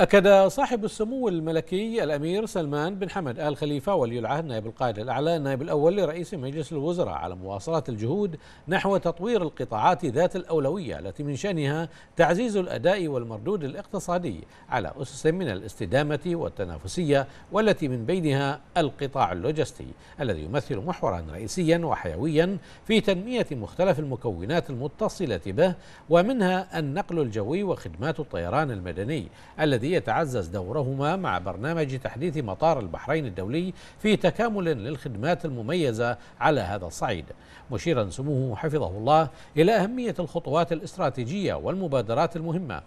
أكد صاحب السمو الملكي الأمير سلمان بن حمد آل خليفة ولي العهد نائب القائد الأعلى النائب الأول لرئيس مجلس الوزراء على مواصلة الجهود نحو تطوير القطاعات ذات الأولوية التي من شأنها تعزيز الأداء والمردود الاقتصادي على أسس من الاستدامة والتنافسية والتي من بينها القطاع اللوجستي الذي يمثل محورا رئيسيا وحيويا في تنمية مختلف المكونات المتصلة به ومنها النقل الجوي وخدمات الطيران المدني الذي الذي يتعزز دورهما مع برنامج تحديث مطار البحرين الدولي في تكامل للخدمات المميزة على هذا الصعيد مشيرا سموه حفظه الله إلى أهمية الخطوات الاستراتيجية والمبادرات المهمة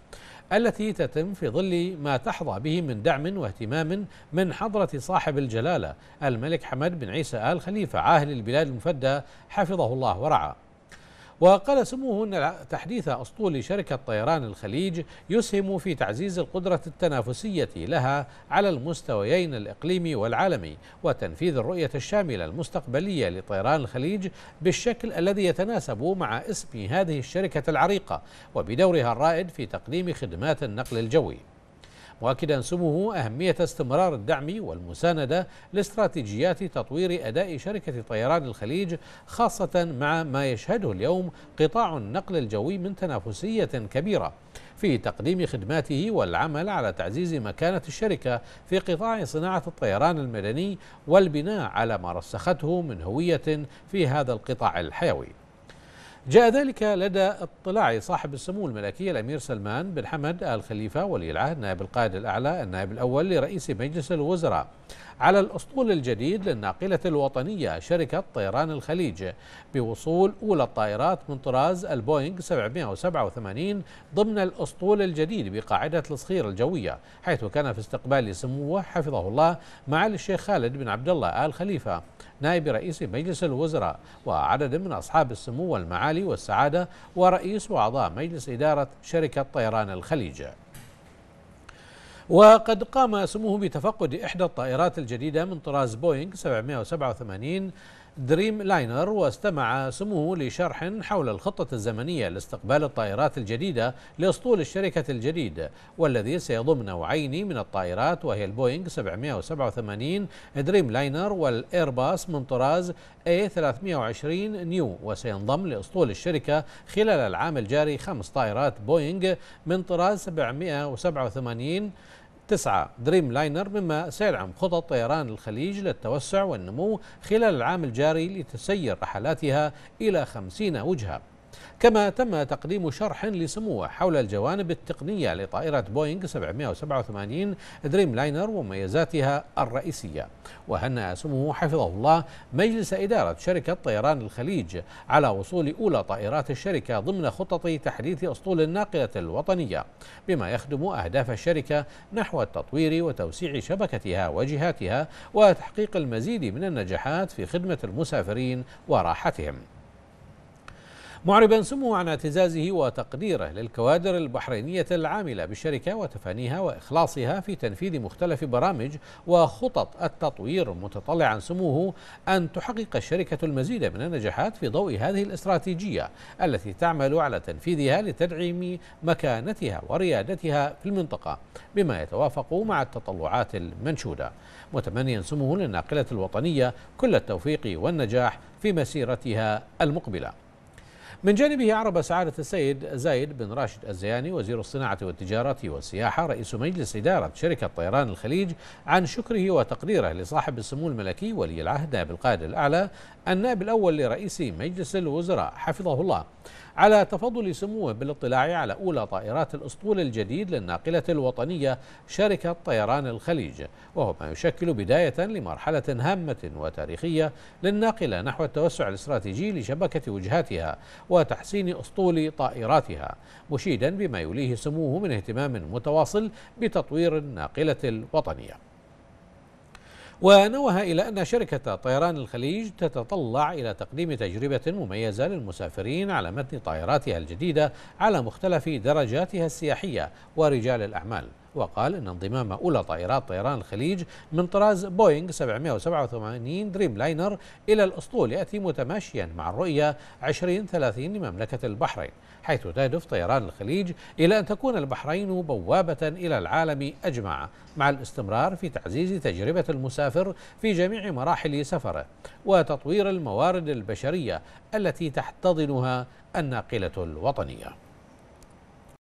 التي تتم في ظل ما تحظى به من دعم واهتمام من حضرة صاحب الجلالة الملك حمد بن عيسى آل خليفة عاهل البلاد المفدى حفظه الله ورعاه وقال سموه أن تحديث أسطول شركة طيران الخليج يسهم في تعزيز القدرة التنافسية لها على المستويين الإقليمي والعالمي وتنفيذ الرؤية الشاملة المستقبلية لطيران الخليج بالشكل الذي يتناسب مع اسم هذه الشركة العريقة وبدورها الرائد في تقديم خدمات النقل الجوي مؤكدا سموه أهمية استمرار الدعم والمساندة لاستراتيجيات تطوير أداء شركة طيران الخليج خاصة مع ما يشهده اليوم قطاع النقل الجوي من تنافسية كبيرة في تقديم خدماته والعمل على تعزيز مكانة الشركة في قطاع صناعة الطيران المدني والبناء على ما رسخته من هوية في هذا القطاع الحيوي جاء ذلك لدى اطلاع صاحب السمو الملكي الأمير سلمان بن حمد آل خليفة ولي العهد نائب القائد الأعلى النائب الأول لرئيس مجلس الوزراء على الأسطول الجديد للناقلة الوطنية شركة طيران الخليج بوصول أولى الطائرات من طراز البوينغ 787 ضمن الأسطول الجديد بقاعدة الصخير الجوية حيث كان في استقبال سموه حفظه الله معالي الشيخ خالد بن عبد الله آل خليفة نائب رئيس مجلس الوزراء وعدد من أصحاب السمو والمعالي والسعادة ورئيس وأعضاء مجلس إدارة شركة طيران الخليج وقد قام سموه بتفقد إحدى الطائرات الجديدة من طراز بوينغ 787 دريم لاينر واستمع سموه لشرح حول الخطة الزمنية لاستقبال الطائرات الجديدة لأسطول الشركة الجديد والذي سيضم نوعين من الطائرات وهي البوينغ 787 دريم لاينر والإيرباص من طراز A320 نيو وسينضم لأسطول الشركة خلال العام الجاري خمس طائرات بوينغ من طراز 787 تسعة دريم لاينر مما سيدعم خطط طيران الخليج للتوسع والنمو خلال العام الجاري لتسير رحلاتها إلى خمسين وجهة كما تم تقديم شرح لسموه حول الجوانب التقنية لطائرة بوينغ 787 دريم لاينر ومميزاتها الرئيسية وهنأ سموه حفظه الله مجلس إدارة شركة طيران الخليج على وصول أولى طائرات الشركة ضمن خطط تحديث أسطول الناقلة الوطنية بما يخدم أهداف الشركة نحو التطوير وتوسيع شبكتها وجهاتها وتحقيق المزيد من النجاحات في خدمة المسافرين وراحتهم معربا سمو عن اعتزازه وتقديره للكوادر البحرينية العاملة بالشركة وتفانيها وإخلاصها في تنفيذ مختلف برامج وخطط التطوير متطلعا سموه أن تحقق الشركة المزيد من النجاحات في ضوء هذه الاستراتيجية التي تعمل على تنفيذها لتدعيم مكانتها وريادتها في المنطقة بما يتوافق مع التطلعات المنشودة متمنيا سموه للناقلة الوطنية كل التوفيق والنجاح في مسيرتها المقبله من جانبه أعرب سعادة السيد زايد بن راشد الزياني وزير الصناعة والتجارة والسياحة رئيس مجلس إدارة شركة طيران الخليج عن شكره وتقديره لصاحب السمو الملكي ولي العهد نائب القائد الأعلى النائب الأول لرئيس مجلس الوزراء حفظه الله على تفضل سموه بالاطلاع على أولى طائرات الأسطول الجديد للناقلة الوطنية شركة طيران الخليج وهو ما يشكل بداية لمرحلة هامة وتاريخية للناقلة نحو التوسع الاستراتيجي لشبكة وجهاتها وتحسين اسطول طائراتها مشيدا بما يليه سموه من اهتمام متواصل بتطوير الناقله الوطنيه ونوه إلى أن شركة طيران الخليج تتطلع إلى تقديم تجربة مميزة للمسافرين على متن طائراتها الجديدة على مختلف درجاتها السياحية ورجال الأعمال وقال أن انضمام أولى طائرات طيران الخليج من طراز بوينغ 787 دريم لاينر إلى الأسطول يأتي متماشيا مع الرؤية 2030 لمملكة البحرين حيث تهدف طيران الخليج إلى أن تكون البحرين بوابة إلى العالم أجمع مع الاستمرار في تعزيز تجربة المسافر في جميع مراحل سفره وتطوير الموارد البشرية التي تحتضنها الناقلة الوطنية